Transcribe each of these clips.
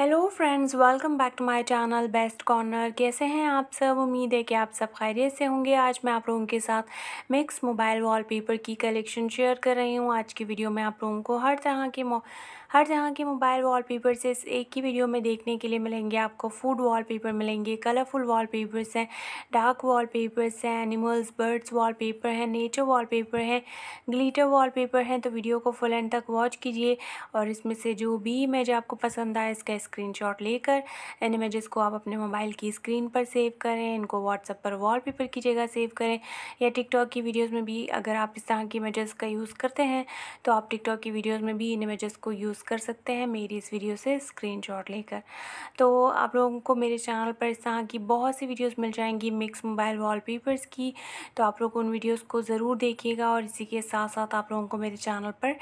hello friends welcome back to my channel best corner कैसे हैं आप सब उम्मीद है कि आप सब खैरियत से होंगे आज मैं आप लोगों के साथ मिक्स मोबाइल वॉलपेपर की कलेक्शन शेयर कर रही हूँ आज की वीडियो में आप लोगों को हर तरह के हर तरह के मोबाइल वॉलपेपर से एक ही वीडियो में देखने के लिए मिलेंगे आपको फूड वॉलपेपर मिलेंगे कलरफुल वॉलपेपर्स हैं डार्क वॉलपेपर्स हैं एनिमल्स बर्ड्स वॉलपेपर हैं नेचर वॉलपेपर हैं ग्लिटर वॉलपेपर हैं तो वीडियो को फुल एंड तक वॉच कीजिए और इसमें से जो भी इमेज आपको पसंद आए इसका स्क्रीनशॉट लेकर इन इमेजेस को आप अपने मोबाइल की स्क्रीन पर सेव करें इनको व्हाट्सअप पर वॉलपेपर की जगह सेव करें या टिकटॉक की वीडियोज़ में भी अगर आप इस तरह की इमेजेस का यूज़ करते हैं तो आप टिकटॉक की वीडियोज़ में भी इन इमेजेस को यूज़ कर सकते हैं मेरी इस वीडियो से स्क्रीन लेकर तो आप लोगों को मेरे चैनल पर इस तरह की बहुत सी वीडियोज़ मिल जाएंगी मिक्स मोबाइल पेपर्स की तो आप लोग उन वीडियोज़ को ज़रूर देखिएगा और इसी के साथ साथ आप लोगों को मेरे चैनल पर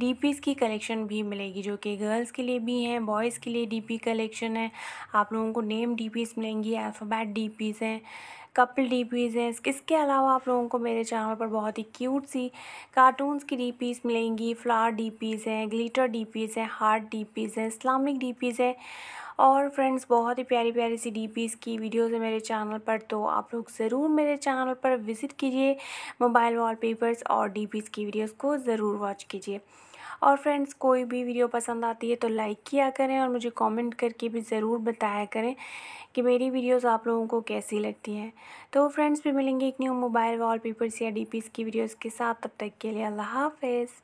डी की कलेक्शन भी मिलेगी जो कि गर्ल्स के लिए भी हैं बॉयज़ के लिए डीपी कलेक्शन है आप लोगों को नेम डीपीस मिलेंगी अल्फ़ाबेट डीपीस हैं कपल पीज़ हैं इसके अलावा आप लोगों को मेरे चैनल पर बहुत ही क्यूट सी कार्टून्स की डीपीस मिलेंगी फ्लावर पीज हैं ग्लिटर पीज़ हैं हार्ट पीज़ हैं इस्लामिक पीज़ हैं और फ्रेंड्स बहुत ही प्यारी प्यारी सी पीज़ की वीडियोस है मेरे चैनल पर तो आप लोग ज़रूर मेरे चैनल पर विज़िट कीजिए मोबाइल वॉलपेपर्स और पीज़ की वीडियोस को ज़रूर वॉच कीजिए और फ्रेंड्स कोई भी वीडियो पसंद आती है तो लाइक किया करें और मुझे कमेंट करके भी ज़रूर बताया करें कि मेरी वीडियोस आप लोगों को कैसी लगती हैं तो फ्रेंड्स भी मिलेंगे एक न्यू मोबाइल वॉलपेपर्स या डीपीस की वीडियोस के साथ तब तक के लिए अल्लाह हाफिज़